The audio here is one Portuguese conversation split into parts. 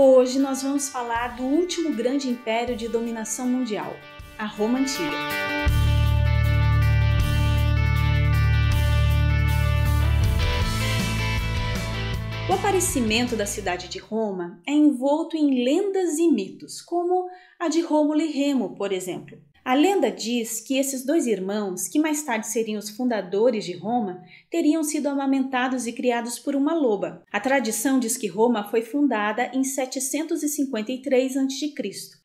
Hoje nós vamos falar do último grande império de dominação mundial, a Roma Antiga. O aparecimento da cidade de Roma é envolto em lendas e mitos, como a de Rômulo e Remo, por exemplo. A lenda diz que esses dois irmãos, que mais tarde seriam os fundadores de Roma, teriam sido amamentados e criados por uma loba. A tradição diz que Roma foi fundada em 753 a.C.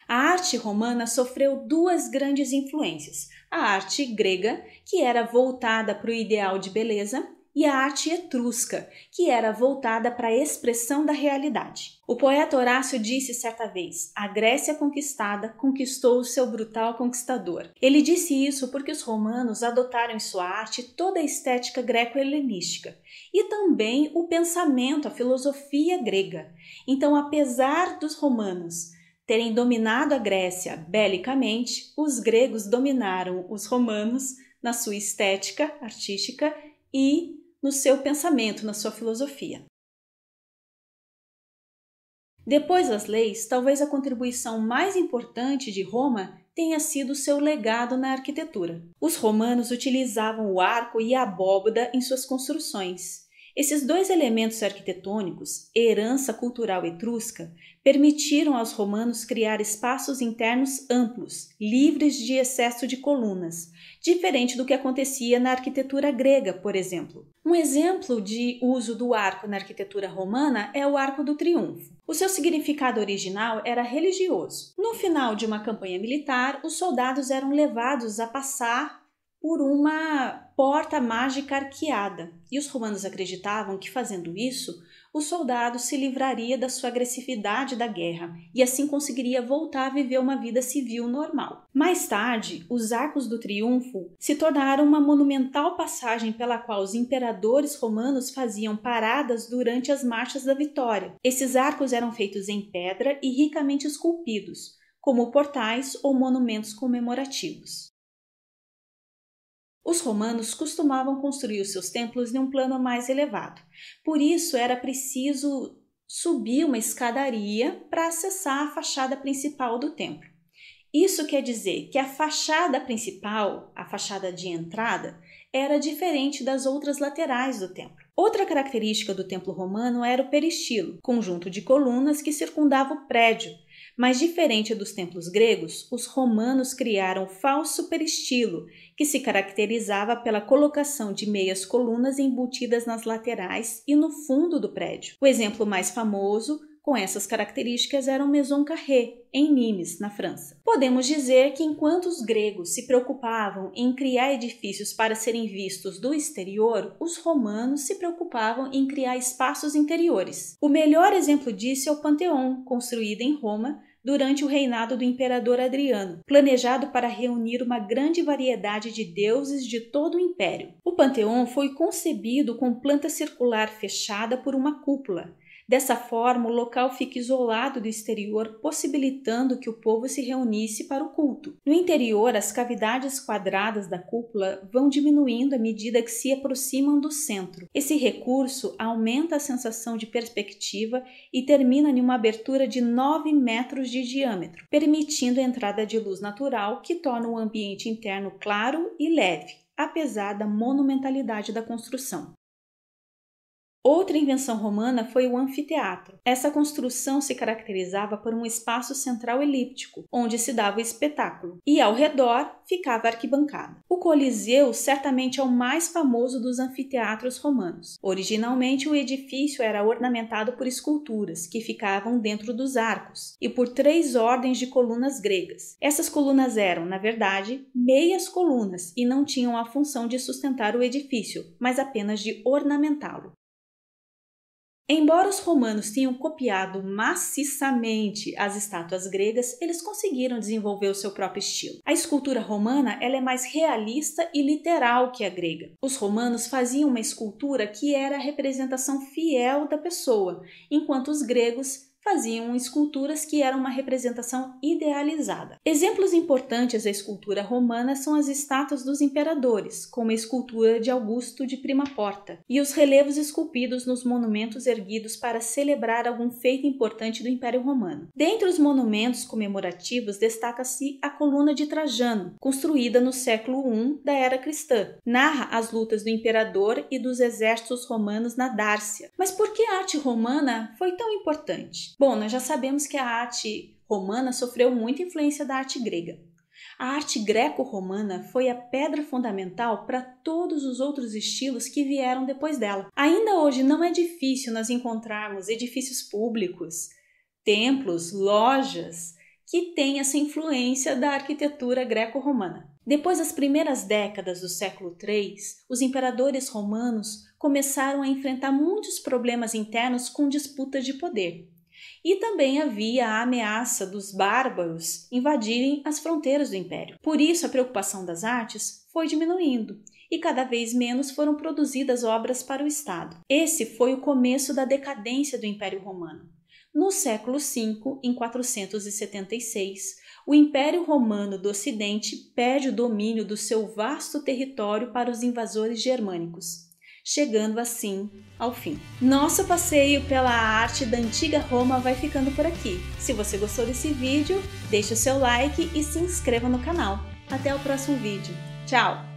A arte romana sofreu duas grandes influências: a arte grega, que era voltada para o ideal de beleza, e a arte etrusca, que era voltada para a expressão da realidade. O poeta Horácio disse certa vez: A Grécia conquistada conquistou o seu brutal conquistador. Ele disse isso porque os romanos adotaram em sua arte toda a estética greco-helenística e também o pensamento, a filosofia grega. Então, apesar dos romanos terem dominado a Grécia belicamente, os gregos dominaram os romanos na sua estética artística e no seu pensamento, na sua filosofia. Depois das leis, talvez a contribuição mais importante de Roma tenha sido seu legado na arquitetura. Os romanos utilizavam o arco e a abóboda em suas construções, esses dois elementos arquitetônicos, herança cultural etrusca, permitiram aos romanos criar espaços internos amplos, livres de excesso de colunas, diferente do que acontecia na arquitetura grega, por exemplo. Um exemplo de uso do arco na arquitetura romana é o Arco do Triunfo. O seu significado original era religioso. No final de uma campanha militar, os soldados eram levados a passar por uma porta mágica arqueada, e os romanos acreditavam que fazendo isso, o soldado se livraria da sua agressividade da guerra e assim conseguiria voltar a viver uma vida civil normal. Mais tarde, os Arcos do Triunfo se tornaram uma monumental passagem pela qual os imperadores romanos faziam paradas durante as marchas da vitória. Esses arcos eram feitos em pedra e ricamente esculpidos, como portais ou monumentos comemorativos. Os romanos costumavam construir os seus templos em um plano mais elevado, por isso era preciso subir uma escadaria para acessar a fachada principal do templo. Isso quer dizer que a fachada principal, a fachada de entrada, era diferente das outras laterais do templo. Outra característica do templo romano era o peristilo, conjunto de colunas que circundava o prédio, mas diferente dos templos gregos, os romanos criaram o falso peristilo, que se caracterizava pela colocação de meias colunas embutidas nas laterais e no fundo do prédio. O exemplo mais famoso com essas características era o Maison Carré, em Nimes, na França. Podemos dizer que enquanto os gregos se preocupavam em criar edifícios para serem vistos do exterior, os romanos se preocupavam em criar espaços interiores. O melhor exemplo disso é o Panteão, construído em Roma durante o reinado do imperador Adriano, planejado para reunir uma grande variedade de deuses de todo o império. O Panteão foi concebido com planta circular fechada por uma cúpula Dessa forma, o local fica isolado do exterior, possibilitando que o povo se reunisse para o culto. No interior, as cavidades quadradas da cúpula vão diminuindo à medida que se aproximam do centro. Esse recurso aumenta a sensação de perspectiva e termina em uma abertura de 9 metros de diâmetro, permitindo a entrada de luz natural que torna o ambiente interno claro e leve apesar da monumentalidade da construção. Outra invenção romana foi o anfiteatro. Essa construção se caracterizava por um espaço central elíptico, onde se dava o espetáculo, e ao redor ficava a arquibancada. O Coliseu certamente é o mais famoso dos anfiteatros romanos. Originalmente, o edifício era ornamentado por esculturas que ficavam dentro dos arcos e por três ordens de colunas gregas. Essas colunas eram, na verdade, meias colunas e não tinham a função de sustentar o edifício, mas apenas de ornamentá-lo. Embora os romanos tenham copiado maciçamente as estátuas gregas, eles conseguiram desenvolver o seu próprio estilo. A escultura romana ela é mais realista e literal que a grega. Os romanos faziam uma escultura que era a representação fiel da pessoa, enquanto os gregos faziam esculturas que eram uma representação idealizada. Exemplos importantes da escultura romana são as estátuas dos imperadores, como a escultura de Augusto de Prima Porta, e os relevos esculpidos nos monumentos erguidos para celebrar algum feito importante do Império Romano. Dentre os monumentos comemorativos destaca-se a coluna de Trajano, construída no século I da era cristã. Narra as lutas do imperador e dos exércitos romanos na Dárcia. Mas por que a arte romana foi tão importante? Bom, nós já sabemos que a arte romana sofreu muita influência da arte grega. A arte greco-romana foi a pedra fundamental para todos os outros estilos que vieram depois dela. Ainda hoje não é difícil nós encontrarmos edifícios públicos, templos, lojas que têm essa influência da arquitetura greco-romana. Depois das primeiras décadas do século III, os imperadores romanos começaram a enfrentar muitos problemas internos com disputas de poder e também havia a ameaça dos bárbaros invadirem as fronteiras do império. Por isso, a preocupação das artes foi diminuindo e cada vez menos foram produzidas obras para o Estado. Esse foi o começo da decadência do Império Romano. No século V, em 476, o Império Romano do Ocidente perde o domínio do seu vasto território para os invasores germânicos chegando assim ao fim. Nosso passeio pela arte da antiga Roma vai ficando por aqui. Se você gostou desse vídeo, deixe o seu like e se inscreva no canal. Até o próximo vídeo. Tchau!